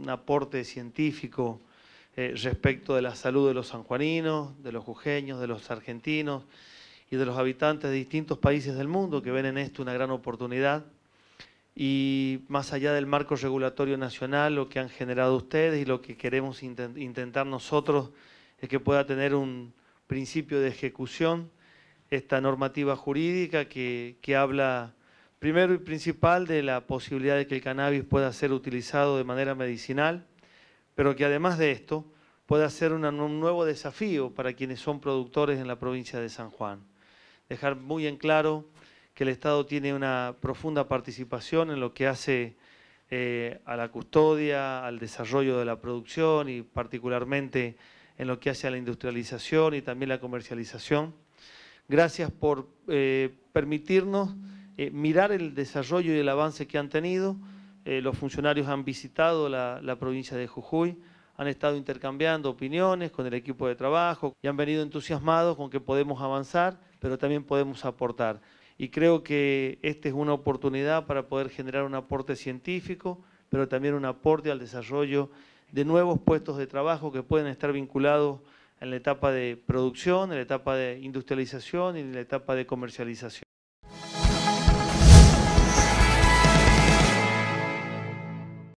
un aporte científico eh, respecto de la salud de los sanjuaninos, de los jujeños, de los argentinos y de los habitantes de distintos países del mundo que ven en esto una gran oportunidad. Y más allá del marco regulatorio nacional, lo que han generado ustedes y lo que queremos intentar nosotros es que pueda tener un principio de ejecución esta normativa jurídica que, que habla Primero y principal de la posibilidad de que el cannabis pueda ser utilizado de manera medicinal, pero que además de esto pueda ser un nuevo desafío para quienes son productores en la provincia de San Juan. Dejar muy en claro que el Estado tiene una profunda participación en lo que hace eh, a la custodia, al desarrollo de la producción y particularmente en lo que hace a la industrialización y también la comercialización. Gracias por eh, permitirnos eh, mirar el desarrollo y el avance que han tenido. Eh, los funcionarios han visitado la, provincia de Jujuy, han estado intercambiando opiniones con el equipo de trabajo y han venido entusiasmados con que podemos avanzar, pero también podemos aportar. Y creo que esta es una oportunidad para poder generar un aporte científico, pero también un aporte al desarrollo de nuevos puestos de trabajo que pueden estar vinculados en la etapa de producción, en la etapa de industrialización y en la etapa de comercialización.